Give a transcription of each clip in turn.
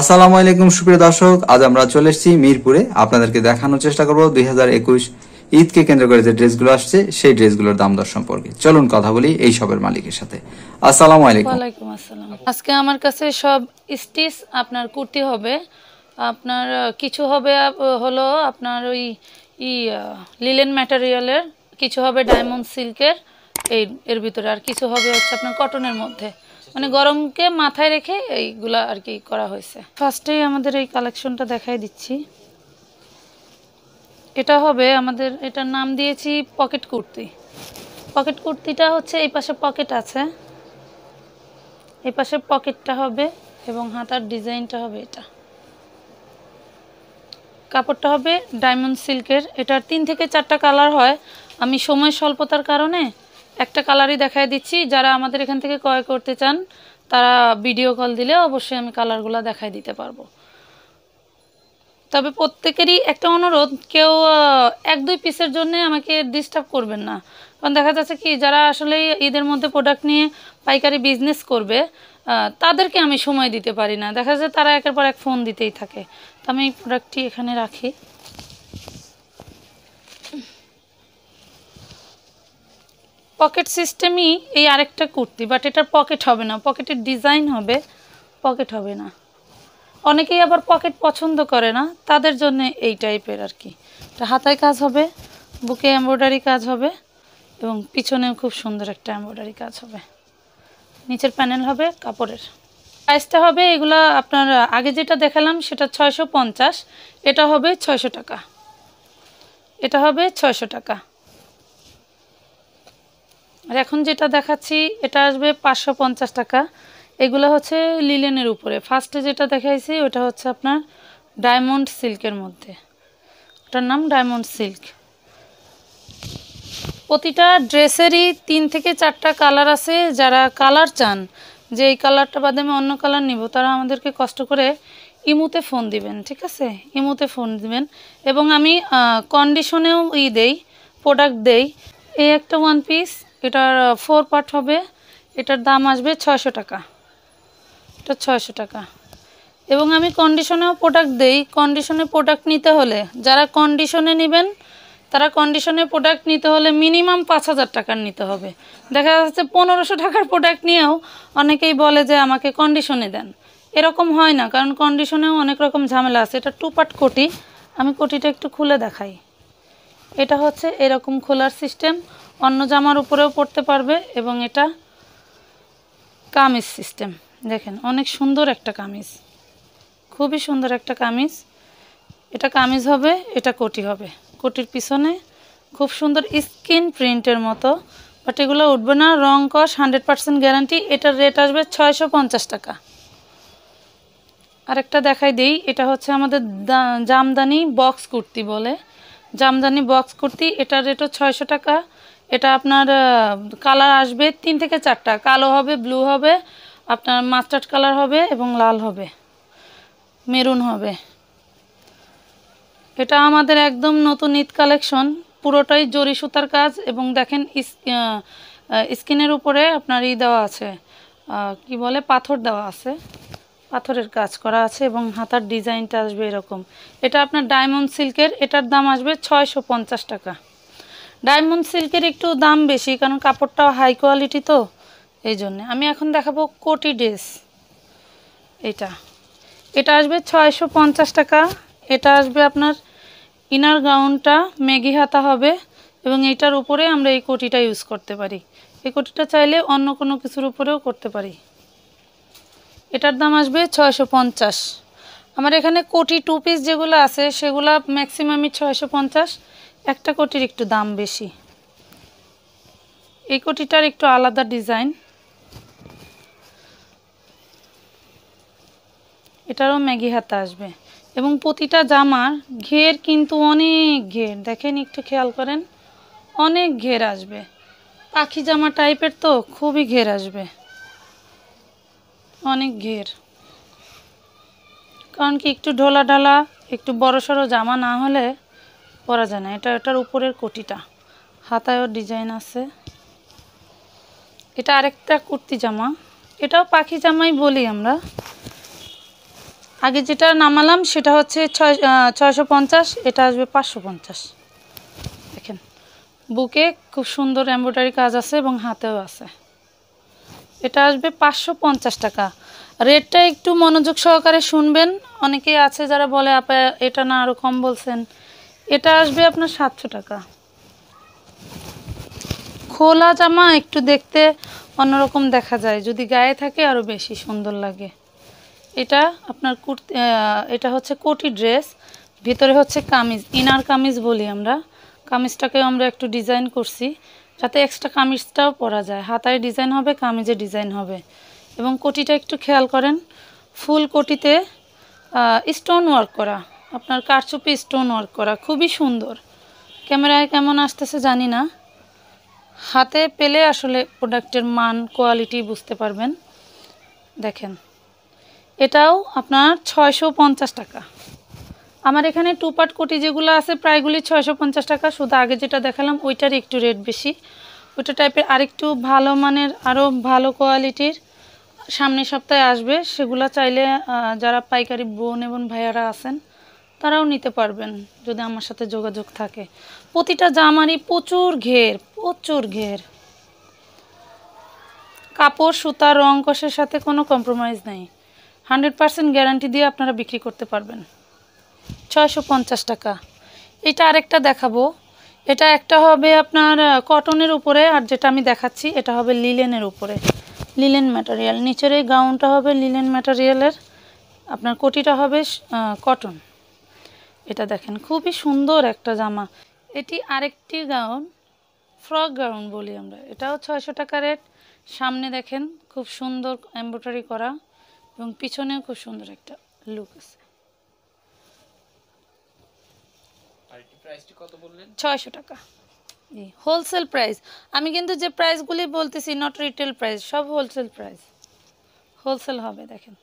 আসসালামু আলাইকুম সুপ্রিয় দর্শক আজ আমরা চলে এসেছি মিরপুরে আপনাদেরকে দেখানোর চেষ্টা করবো দুই হাজার একুশ ঈদকে কেন্দ্র করে যে ড্রেসগুলো আসছে সেই ড্রেসগুলোর দাম দর সম্পর্কে চলুন কথা বলি এই সবের মালিকের সাথে আসসালাম আলাইকুম আসসালাম আজকে আমার কাছে সব স্টিচ আপনার কুর্তি হবে আপনার কিছু হবে হলো আপনার ওই লিলেন ম্যাটেরিয়ালের কিছু হবে ডায়মন্ড সিল্কের এই এর ভিতরে আর কিছু হবে হচ্ছে আপনার কটনের মধ্যে মানে গরমকে মাথায় রেখে এইগুলা আর কি করা হয়েছে ফার্স্টেই আমাদের এই কালেকশনটা দেখাই দিচ্ছি এটা হবে আমাদের এটার নাম দিয়েছি পকেট কুর্তি পকেট কুর্তিটা হচ্ছে এই পাশে পকেট আছে এই পাশে পকেটটা হবে এবং হাতার ডিজাইনটা হবে এটা কাপড়টা হবে ডায়মন্ড সিল্কের এটার তিন থেকে চারটা কালার হয় আমি সময় স্বল্পতার কারণে একটা কালারই দেখায় দিচ্ছি যারা আমাদের এখান থেকে ক্রয় করতে চান তারা ভিডিও কল দিলে অবশ্যই আমি কালারগুলো দেখায় দিতে পারবো তবে প্রত্যেকেরই একটা অনুরোধ কেউ এক দুই পিসের জন্য আমাকে ডিস্টার্ব করবেন না কারণ দেখা যাচ্ছে কি যারা আসলে ঈদের মধ্যে প্রোডাক্ট নিয়ে পাইকারি বিজনেস করবে তাদেরকে আমি সময় দিতে পারি না দেখা যাচ্ছে তারা একের পর এক ফোন দিতেই থাকে তো আমি এই প্রোডাক্টটি এখানে রাখি পকেট সিস্টেমই এই আরেকটা কুর্তি বাট এটার পকেট হবে না পকেটের ডিজাইন হবে পকেট হবে না অনেকেই আবার পকেট পছন্দ করে না তাদের জন্য এই টাইপের আর কি এটা হাতায় কাজ হবে বুকে এমব্রয়ডারি কাজ হবে এবং পিছনেও খুব সুন্দর একটা এমব্রয়ডারি কাজ হবে নিচের প্যানেল হবে কাপড়ের প্রাইসটা হবে এগুলা আপনার আগে যেটা দেখালাম সেটা ছয়শো এটা হবে ছয়শো টাকা এটা হবে ছয়শো টাকা আর এখন যেটা দেখাচ্ছি এটা আসবে পাঁচশো পঞ্চাশ টাকা এগুলো হচ্ছে লিলেনের উপরে ফার্স্টে যেটা দেখাইছি ওটা হচ্ছে আপনার ডায়মন্ড সিল্কের মধ্যে ওটার নাম ডায়মন্ড সিল্ক প্রতিটা ড্রেসেরই তিন থেকে চারটা কালার আছে যারা কালার চান যে এই কালারটা বাদে আমি অন্য কালার নিব তারা আমাদেরকে কষ্ট করে ইমুতে ফোন দিবেন ঠিক আছে ইমুতে ফোন দিবেন এবং আমি কন্ডিশনেও ই দেই প্রোডাক্ট দেই এই একটা ওয়ান পিস এটার ফোর পার্ট হবে এটার দাম আসবে ছয়শো টাকা এটা ছয়শো টাকা এবং আমি কন্ডিশনেও প্রোডাক্ট দেই কন্ডিশনে প্রোডাক্ট নিতে হলে যারা কন্ডিশনে নেবেন তারা কন্ডিশনে প্রোডাক্ট নিতে হলে মিনিমাম পাঁচ হাজার টাকার নিতে হবে দেখা যাচ্ছে পনেরোশো টাকার প্রোডাক্ট নিয়েও অনেকেই বলে যে আমাকে কন্ডিশনে দেন এরকম হয় না কারণ কন্ডিশনেও অনেক রকম ঝামেলা আছে এটা টু পার্ট কোটি আমি কোটিটা একটু খুলে দেখাই এটা হচ্ছে এরকম খোলার সিস্টেম অন্য জামার উপরেও পড়তে পারবে এবং এটা কামিজ সিস্টেম দেখেন অনেক সুন্দর একটা কামিজ খুবই সুন্দর একটা কামিজ এটা কামিজ হবে এটা কোটি হবে কোটির পিছনে খুব সুন্দর স্কিন প্রিন্টের মতো বাট এগুলো উঠবে না রং কস হান্ড্রেড পারসেন্ট গ্যারান্টি এটার রেট আসবে ছয়শো পঞ্চাশ টাকা আরেকটা দেখাই দিই এটা হচ্ছে আমাদের জামদানি বক্স কুর্তি বলে জামদানি বক্স কুর্তি এটার রেটও ছয়শো টাকা এটা আপনার কালার আসবে তিন থেকে চারটা কালো হবে ব্লু হবে আপনার মাস্টার্ড কালার হবে এবং লাল হবে মেরুন হবে এটা আমাদের একদম নতুন ঈদ কালেকশন পুরোটাই জরি সুতার কাজ এবং দেখেন স্কিনের উপরে আপনার ই দেওয়া আছে কি বলে পাথর দেওয়া আছে পাথরের কাজ করা আছে এবং হাতার ডিজাইনটা আসবে এরকম এটা আপনার ডায়মন্ড সিল্কের এটার দাম আসবে ছয়শো টাকা ডায়মন্ড সিল্কের একটু দাম বেশি কারণ কাপড়টা হাই কোয়ালিটি তো এই জন্যে আমি এখন দেখাবো কোটি ড্রেস এটা এটা আসবে ছয়শো পঞ্চাশ টাকা এটা আসবে আপনার ইনার গাউনটা ম্যাগি হাতা হবে এবং এটার উপরে আমরা এই কোটিটা ইউজ করতে পারি এই কোটিটা চাইলে অন্য কোনো কিছুর উপরেও করতে পারি এটার দাম আসবে ছয়শো পঞ্চাশ আমার এখানে কোটি টু পিস যেগুলো আছে সেগুলো ম্যাক্সিমামই ছয়শো পঞ্চাশ একটা কোটির একটু দাম বেশি এই কোটিটার একটু আলাদা ডিজাইন এটারও ম্যাগি হাতে আসবে এবং প্রতিটা জামার ঘের কিন্তু অনেক ঘের দেখেন একটু খেয়াল করেন অনেক ঘের আসবে পাখি জামা টাইপের তো খুবই ঘের আসবে অনেক ঘের কারণ কি একটু ঢোলা ঢালা একটু বড়ো সড়ো জামা না হলে পরা যায় না এটা এটার উপরের কোটিটা হাতায়ও ডিজাইন আছে এটা আরেকটা কুর্তি জামা এটাও পাখি জামাই বলি আমরা আগে যেটা নামালাম সেটা হচ্ছে ছয়শো পঞ্চাশ এটা আসবে পাঁচশো পঞ্চাশ দেখেন বুকে খুব সুন্দর এম্ব্রয়ডারি কাজ আছে এবং হাতেও আছে এটা আসবে পাঁচশো পঞ্চাশ টাকা রেটটা একটু মনোযোগ সহকারে শুনবেন অনেকেই আছে যারা বলে আপা এটা না আরও কম বলছেন এটা আসবে আপনার সাতশো টাকা খোলা জামা একটু দেখতে অন্যরকম দেখা যায় যদি গায়ে থাকে আরও বেশি সুন্দর লাগে এটা আপনার কুর্তি এটা হচ্ছে কোটি ড্রেস ভিতরে হচ্ছে কামিজ ইনার কামিজ বলি আমরা কামিজটাকে আমরা একটু ডিজাইন করছি যাতে এক্সট্রা কামিজটাও পরা যায় হাতায় ডিজাইন হবে কামিজে ডিজাইন হবে এবং কোটিটা একটু খেয়াল করেন ফুল কোটিতে স্টোন ওয়ার্ক করা আপনার কারচুপি স্টোন ওয়ার্ক করা খুবই সুন্দর ক্যামেরায় কেমন আসতেছে জানি না হাতে পেলে আসলে প্রোডাক্টের মান কোয়ালিটি বুঝতে পারবেন দেখেন এটাও আপনার ছয়শো পঞ্চাশ টাকা আমার এখানে টু পার্ট কোটি যেগুলো আছে প্রায়গুলি ছয়শো পঞ্চাশ টাকা শুধু আগে যেটা দেখালাম ওইটার একটু রেট বেশি ওইটা টাইপের আরেকটু ভালো মানের আরও ভালো কোয়ালিটির সামনের সপ্তাহে আসবে সেগুলো চাইলে যারা পাইকারি বোন এবং ভাইয়ারা আছেন তারাও নিতে পারবেন যদি আমার সাথে যোগাযোগ থাকে প্রতিটা জামারই প্রচুর ঘের প্রচুর ঘের কাপড় সুতা রং কষের সাথে কোনো কম্প্রোমাইজ নেই হান্ড্রেড পারসেন্ট গ্যারান্টি দিয়ে আপনারা বিক্রি করতে পারবেন ছয়শো পঞ্চাশ টাকা এটা আরেকটা দেখাবো এটা একটা হবে আপনার কটনের উপরে আর যেটা আমি দেখাচ্ছি এটা হবে লিলেনের উপরে লিলেন ম্যাটেরিয়াল নিচের এই গাউনটা হবে লিলেন ম্যাটেরিয়ালের আপনার কোটিটা হবে কটন এটা দেখেন খুবই সুন্দর একটা জামা এটি আরেকটি গাউন ফ্রক গাউন বলি আমরা এটাও ছয়শো টাকা রেট সামনে দেখেন খুব সুন্দর এম্ব্রয়ডারি করা এবং পিছনেও খুব সুন্দর একটা লুক আছে ছয়শো টাকা হোলসেল প্রাইস আমি কিন্তু যে প্রাইসগুলি বলতেছি নট রিটেল প্রাইস সব হোলসেল প্রাইস হোলসেল হবে দেখেন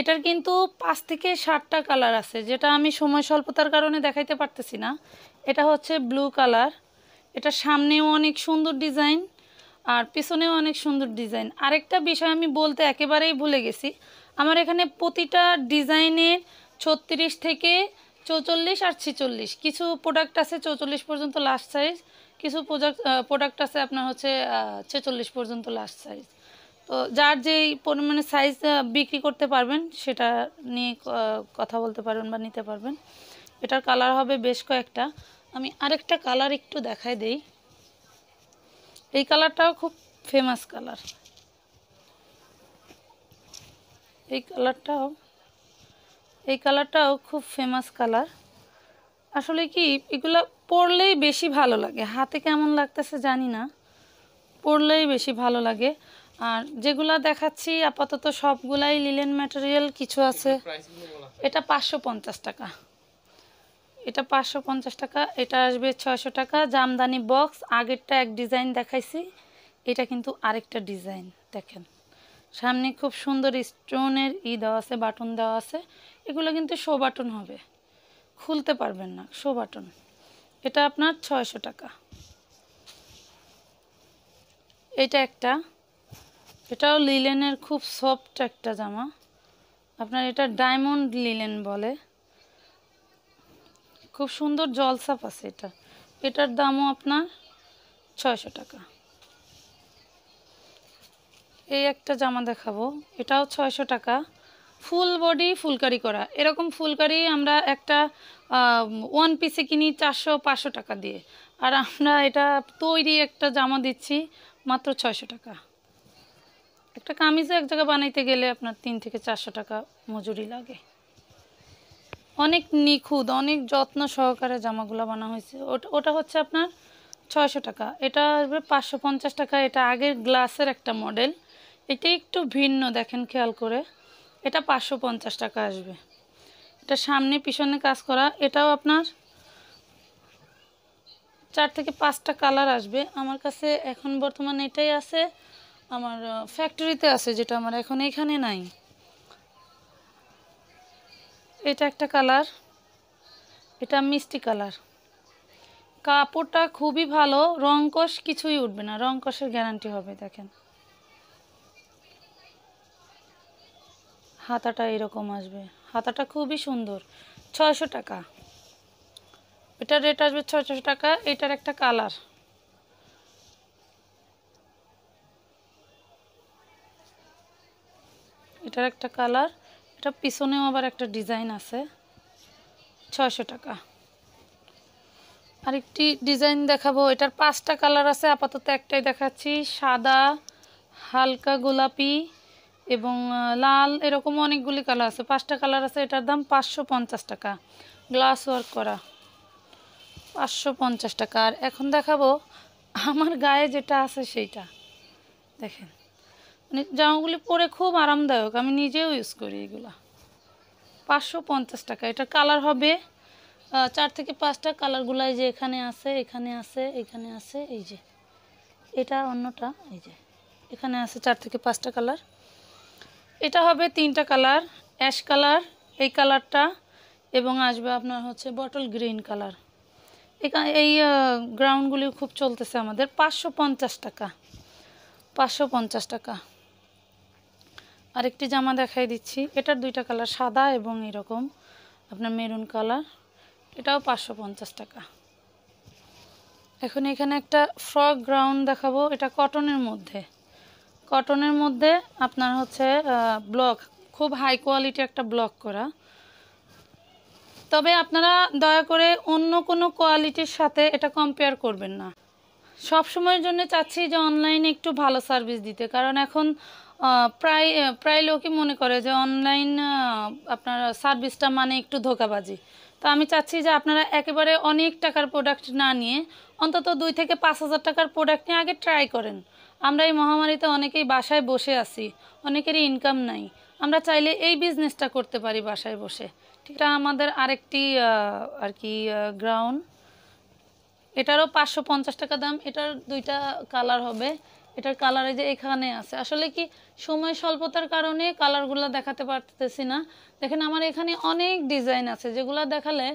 এটার কিন্তু পাঁচ থেকে সাতটা কালার আছে যেটা আমি সময় স্বল্পতার কারণে দেখাইতে পারতেছি না এটা হচ্ছে ব্লু কালার এটা সামনেও অনেক সুন্দর ডিজাইন আর পিছনেও অনেক সুন্দর ডিজাইন আরেকটা বিষয় আমি বলতে একেবারেই ভুলে গেছি আমার এখানে প্রতিটা ডিজাইনের ছত্রিশ থেকে চৌচল্লিশ আর ছিচল্লিশ কিছু প্রোডাক্ট আছে চৌচল্লিশ পর্যন্ত লাস্ট সাইজ কিছু প্রোডাক্ট প্রোডাক্ট আছে আপনার হচ্ছে ছেচল্লিশ পর্যন্ত লাস্ট সাইজ তো যার যেই পরিমাণে সাইজ বিক্রি করতে পারবেন সেটা নিয়ে কথা বলতে পারবেন বা নিতে পারবেন এটার কালার হবে বেশ কয়েকটা আমি আরেকটা কালার একটু দেখায় দেই এই কালারটাও খুব ফেমাস কালার এই কালারটাও এই কালারটাও খুব ফেমাস কালার আসলে কি এগুলো পরলেই বেশি ভালো লাগে হাতে কেমন লাগতেছে জানি না পরলেই বেশি ভালো লাগে আর যেগুলা দেখাচ্ছি আপাতত সবগুলাই লিলেন ম্যাটেরিয়াল কিছু আছে এটা পাঁচশো পঞ্চাশ টাকা এটা পাঁচশো পঞ্চাশ টাকা এটা আসবে ছয়শো টাকা জামদানি বক্স আগেরটা এক ডিজাইন দেখাইছি এটা কিন্তু আরেকটা ডিজাইন দেখেন সামনে খুব সুন্দর স্টোনের ই দেওয়া আছে বাটন দেওয়া আছে এগুলো কিন্তু শো বাটন হবে খুলতে পারবেন না শো বাটন এটা আপনার ছয়শো টাকা এটা একটা এটাও লিলেনের খুব সফট একটা জামা আপনার এটা ডায়মন্ড লিলেন বলে খুব সুন্দর জলসাপ আছে এটা এটার দামও আপনার ছয়শো টাকা এই একটা জামা দেখাবো এটাও ছয়শো টাকা ফুল বডি ফুলকারি করা এরকম ফুলকারি আমরা একটা ওয়ান পিসে কিনি চারশো পাঁচশো টাকা দিয়ে আর আমরা এটা তৈরি একটা জামা দিচ্ছি মাত্র ছয়শো টাকা একটা কামিজও এক জায়গায় বানাইতে গেলে আপনার তিন থেকে চারশো টাকা মজুরি লাগে অনেক নিখুঁত অনেক যত্ন সহকারে জামাগুলো বানা হয়েছে ওটা হচ্ছে আপনার ছয়শো টাকা এটা আসবে পাঁচশো পঞ্চাশ টাকা এটা আগের গ্লাসের একটা মডেল এটা একটু ভিন্ন দেখেন খেয়াল করে এটা পাঁচশো পঞ্চাশ টাকা আসবে এটা সামনে পিছনে কাজ করা এটাও আপনার চার থেকে পাঁচটা কালার আসবে আমার কাছে এখন বর্তমানে এটাই আছে আমার ফ্যাক্টরিতে আছে যেটা আমার এখন এখানে নাই এটা একটা কালার এটা মিষ্টি কালার কাপড়টা খুবই ভালো রংকশ কিছুই উঠবে না রংকশের গ্যারান্টি হবে দেখেন হাতাটা এরকম আসবে হাতাটা খুবই সুন্দর ছয়শো টাকা এটার রেট আসবে ছয়শো টাকা এটার একটা কালার এটার একটা কালার এটা পিছনেও আবার একটা ডিজাইন আছে ছয়শো টাকা আরেকটি ডিজাইন দেখাবো এটার পাঁচটা কালার আছে আপাতত একটাই দেখাচ্ছি সাদা হালকা গোলাপি এবং লাল এরকম অনেকগুলি কালার আছে পাঁচটা কালার আছে এটার দাম পাঁচশো পঞ্চাশ টাকা গ্লাস ওয়ার্ক করা পাঁচশো পঞ্চাশ টাকা আর এখন দেখাবো আমার গায়ে যেটা আছে সেইটা দেখেন মানে জামাগুলি পরে খুব আরামদায়ক আমি নিজেও ইউজ করি এগুলা পাঁচশো পঞ্চাশ টাকা এটার কালার হবে চার থেকে পাঁচটা কালারগুলো এই যে এখানে আছে এখানে আছে এখানে আছে এই যে এটা অন্যটা এই যে এখানে আছে চার থেকে পাঁচটা কালার এটা হবে তিনটা কালার অ্যাশ কালার এই কালারটা এবং আসবে আপনার হচ্ছে বটল গ্রিন কালার এই গ্রাউন্ডগুলি খুব চলতেছে আমাদের পাঁচশো পঞ্চাশ টাকা পাঁচশো পঞ্চাশ টাকা আরেকটি জামা দেখাই দিচ্ছি এটার দুইটা কালার সাদা এবং এরকম আপনার মেরুন কালার এটাও পাঁচশো টাকা এখন এখানে একটা ফ্রক গ্রাউন্ড দেখাবো এটা কটনের মধ্যে কটনের মধ্যে আপনার হচ্ছে ব্লক খুব হাই কোয়ালিটি একটা ব্লক করা তবে আপনারা দয়া করে অন্য কোনো কোয়ালিটির সাথে এটা কম্পেয়ার করবেন না সব সময়ের জন্য চাচ্ছি যে অনলাইনে একটু ভালো সার্ভিস দিতে কারণ এখন প্রায় প্রায় লোকই মনে করে যে অনলাইন আপনার সার্ভিসটা মানে একটু ধোকাবাজি তো আমি চাচ্ছি যে আপনারা একেবারে অনেক টাকার প্রোডাক্ট না নিয়ে অন্তত দুই থেকে পাঁচ হাজার টাকার প্রোডাক্ট নিয়ে আগে ট্রাই করেন আমরা এই মহামারীতে অনেকেই বাসায় বসে আছি অনেকেরই ইনকাম নাই আমরা চাইলে এই বিজনেসটা করতে পারি বাসায় বসে ঠিক এটা আমাদের আরেকটি আর কি গ্রাউন্ড এটারও পাঁচশো টাকা দাম এটার দুইটা কালার হবে এটার কালার এই যে এখানে আছে আসলে কি সময় স্বল্পতার কারণে কালারগুলো দেখাতে পারতেছি না দেখেন আমার এখানে অনেক ডিজাইন আছে যেগুলো দেখালে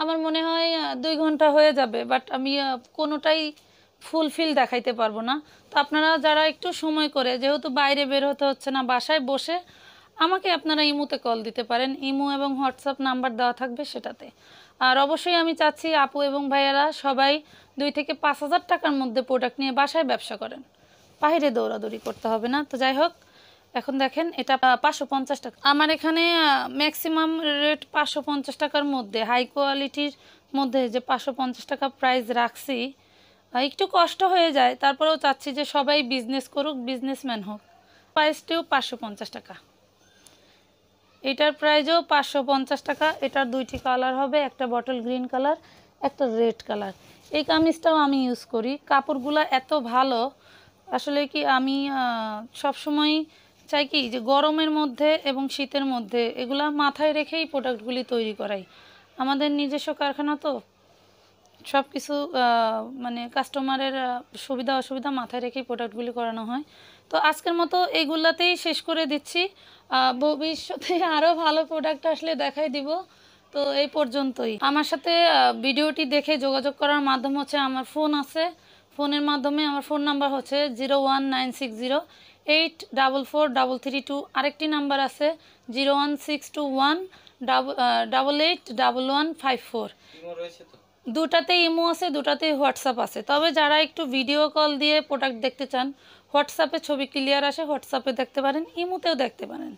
আমার মনে হয় দুই ঘন্টা হয়ে যাবে বাট আমি কোনোটাই ফুলফিল দেখাইতে পারবো না তো আপনারা যারা একটু সময় করে যেহেতু বাইরে বের হতে হচ্ছে না বাসায় বসে আমাকে আপনারা ইমুতে কল দিতে পারেন ইমু এবং হোয়াটসঅ্যাপ নাম্বার দেওয়া থাকবে সেটাতে আর অবশ্যই আমি চাচ্ছি আপু এবং ভাইয়েরা সবাই দুই থেকে পাঁচ হাজার টাকার মধ্যে প্রোডাক্ট নিয়ে বাসায় ব্যবসা করেন বাইরে দৌড়াদৌড়ি করতে হবে না তো যাই হোক এখন দেখেন এটা পাঁচশো পঞ্চাশ টাকা আমার এখানে ম্যাক্সিমাম রেট পাঁচশো পঞ্চাশ টাকার মধ্যে হাই কোয়ালিটির মধ্যে যে পাঁচশো পঞ্চাশ টাকা প্রাইস রাখছি একটু কষ্ট হয়ে যায় তারপরেও চাচ্ছি যে সবাই বিজনেস করুক বিজনেসম্যান হোক প্রাইসটিও পাঁচশো পঞ্চাশ টাকা এটার প্রাইজও পাঁচশো পঞ্চাশ টাকা এটার দুইটি কালার হবে একটা বটল গ্রিন কালার একটা রেড কালার এই কামিজটাও আমি ইউজ করি কাপড়গুলো এত ভালো আসলে কি আমি সবসময় চাই কি যে গরমের মধ্যে এবং শীতের মধ্যে এগুলা মাথায় রেখেই প্রোডাক্টগুলি তৈরি করাই আমাদের নিজস্ব কারখানা তো সব কিছু মানে কাস্টমারের সুবিধা অসুবিধা মাথায় রেখেই প্রোডাক্টগুলি করানো হয় তো আজকের মতো এইগুলাতেই শেষ করে দিচ্ছি ভবিষ্যতে আরও ভালো প্রোডাক্ট আসলে দেখাই দিব তো এই পর্যন্তই আমার সাথে ভিডিওটি দেখে যোগাযোগ করার মাধ্যম হচ্ছে আমার ফোন আছে ফোনের মাধ্যমে আমার ফোন নাম্বার হচ্ছে zero one nine six zero eight double four double three two আরেকটি নাম্বার আছে zero one six two one double double eight double one five four দুটাতে ইমো আছে দুটাতেই হোয়াটসঅ্যাপ আছে তবে যারা একটু ভিডিও কল দিয়ে প্রোডাক্ট দেখতে চান হোয়াটসঅ্যাপে ছবি ক্লিয়ার আসে হোয়াটসঅ্যাপে দেখতে পারেন ইমোতেও দেখতে পারেন